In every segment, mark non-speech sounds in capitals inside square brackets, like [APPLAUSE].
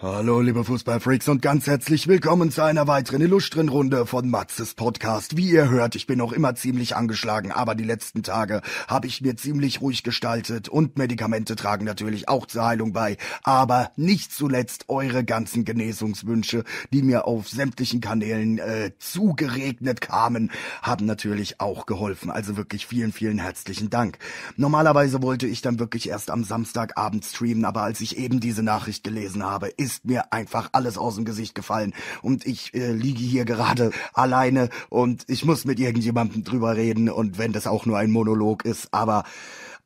Hallo, liebe Fußballfreaks und ganz herzlich willkommen zu einer weiteren illustren Runde von Matzes Podcast. Wie ihr hört, ich bin noch immer ziemlich angeschlagen, aber die letzten Tage habe ich mir ziemlich ruhig gestaltet und Medikamente tragen natürlich auch zur Heilung bei. Aber nicht zuletzt eure ganzen Genesungswünsche, die mir auf sämtlichen Kanälen äh, zugeregnet kamen, haben natürlich auch geholfen. Also wirklich vielen, vielen herzlichen Dank. Normalerweise wollte ich dann wirklich erst am Samstagabend streamen, aber als ich eben diese Nachricht gelesen habe, ist ist mir einfach alles aus dem Gesicht gefallen und ich äh, liege hier gerade alleine und ich muss mit irgendjemandem drüber reden und wenn das auch nur ein Monolog ist, aber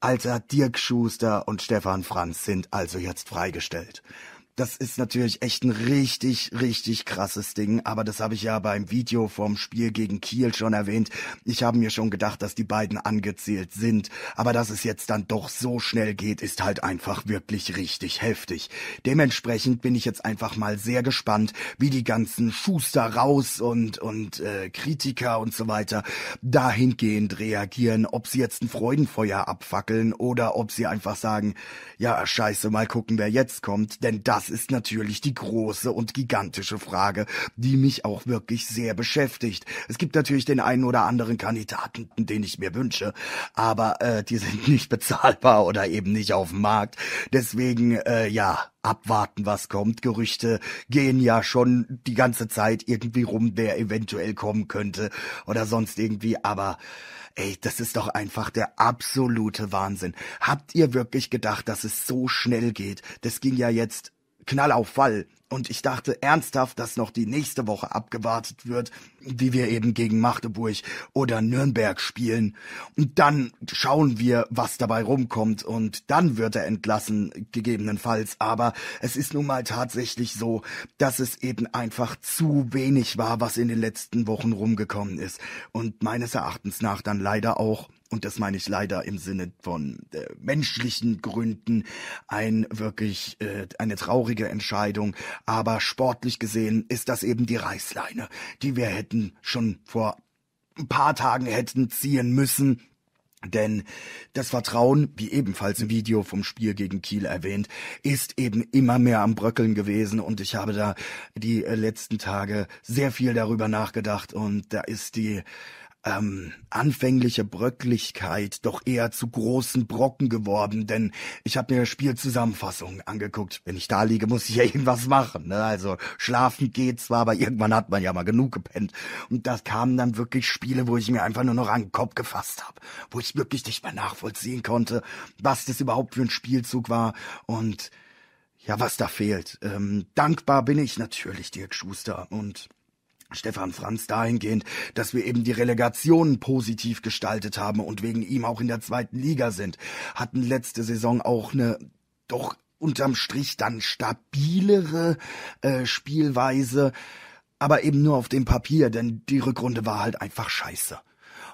Alter, Dirk Schuster und Stefan Franz sind also jetzt freigestellt das ist natürlich echt ein richtig, richtig krasses Ding. Aber das habe ich ja beim Video vom Spiel gegen Kiel schon erwähnt. Ich habe mir schon gedacht, dass die beiden angezählt sind. Aber dass es jetzt dann doch so schnell geht, ist halt einfach wirklich richtig heftig. Dementsprechend bin ich jetzt einfach mal sehr gespannt, wie die ganzen Schuster raus und, und äh, Kritiker und so weiter dahingehend reagieren. Ob sie jetzt ein Freudenfeuer abfackeln oder ob sie einfach sagen, ja, scheiße, mal gucken, wer jetzt kommt. Denn das das ist natürlich die große und gigantische Frage, die mich auch wirklich sehr beschäftigt. Es gibt natürlich den einen oder anderen Kandidaten, den ich mir wünsche, aber äh, die sind [LAUGHS] nicht bezahlbar oder eben nicht auf dem Markt. Deswegen, äh, ja, abwarten, was kommt. Gerüchte gehen ja schon die ganze Zeit irgendwie rum, wer eventuell kommen könnte oder sonst irgendwie, aber ey, das ist doch einfach der absolute Wahnsinn. Habt ihr wirklich gedacht, dass es so schnell geht? Das ging ja jetzt Knall auf Fall. Und ich dachte ernsthaft, dass noch die nächste Woche abgewartet wird, wie wir eben gegen Magdeburg oder Nürnberg spielen. Und dann schauen wir, was dabei rumkommt. Und dann wird er entlassen, gegebenenfalls. Aber es ist nun mal tatsächlich so, dass es eben einfach zu wenig war, was in den letzten Wochen rumgekommen ist. Und meines Erachtens nach dann leider auch und das meine ich leider im Sinne von äh, menschlichen Gründen, ein wirklich äh, eine traurige Entscheidung. Aber sportlich gesehen ist das eben die Reißleine, die wir hätten schon vor ein paar Tagen hätten ziehen müssen. Denn das Vertrauen, wie ebenfalls im Video vom Spiel gegen Kiel erwähnt, ist eben immer mehr am Bröckeln gewesen und ich habe da die äh, letzten Tage sehr viel darüber nachgedacht und da ist die ähm, anfängliche Bröcklichkeit doch eher zu großen Brocken geworden, denn ich habe mir das Spiel Zusammenfassung angeguckt. Wenn ich da liege, muss ich ja [LAUGHS] irgendwas machen. Ne? Also schlafen geht zwar, aber irgendwann hat man ja mal genug gepennt. Und das kamen dann wirklich Spiele, wo ich mir einfach nur noch an den Kopf gefasst habe, wo ich wirklich nicht mehr nachvollziehen konnte, was das überhaupt für ein Spielzug war und ja, was da fehlt. Ähm, dankbar bin ich natürlich Dirk Schuster und Stefan Franz dahingehend, dass wir eben die Relegation positiv gestaltet haben und wegen ihm auch in der zweiten Liga sind, hatten letzte Saison auch eine doch unterm Strich dann stabilere äh, Spielweise, aber eben nur auf dem Papier, denn die Rückrunde war halt einfach scheiße.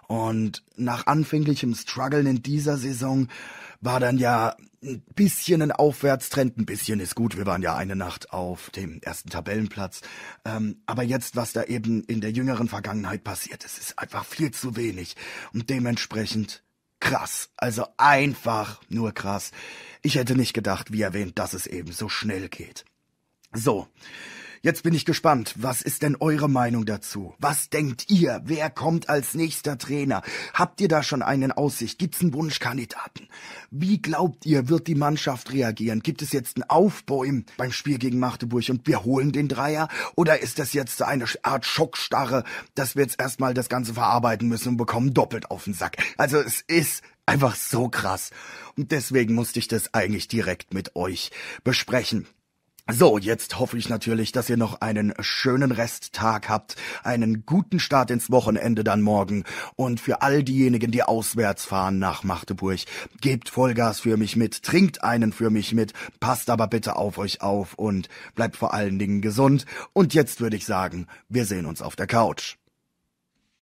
Und nach anfänglichem Struggeln in dieser Saison war dann ja ein bisschen ein Aufwärtstrend, ein bisschen ist gut. Wir waren ja eine Nacht auf dem ersten Tabellenplatz. Ähm, aber jetzt, was da eben in der jüngeren Vergangenheit passiert ist, ist einfach viel zu wenig. Und dementsprechend krass. Also einfach nur krass. Ich hätte nicht gedacht, wie erwähnt, dass es eben so schnell geht. So. Jetzt bin ich gespannt. Was ist denn eure Meinung dazu? Was denkt ihr? Wer kommt als nächster Trainer? Habt ihr da schon einen Aussicht? Gibt's einen Wunschkandidaten? Wie glaubt ihr, wird die Mannschaft reagieren? Gibt es jetzt ein Aufbäumen beim Spiel gegen Magdeburg und wir holen den Dreier? Oder ist das jetzt eine Art Schockstarre, dass wir jetzt erstmal das Ganze verarbeiten müssen und bekommen doppelt auf den Sack? Also es ist einfach so krass. Und deswegen musste ich das eigentlich direkt mit euch besprechen. So, jetzt hoffe ich natürlich, dass ihr noch einen schönen Resttag habt, einen guten Start ins Wochenende dann morgen und für all diejenigen, die auswärts fahren nach Magdeburg, gebt Vollgas für mich mit, trinkt einen für mich mit, passt aber bitte auf euch auf und bleibt vor allen Dingen gesund und jetzt würde ich sagen, wir sehen uns auf der Couch.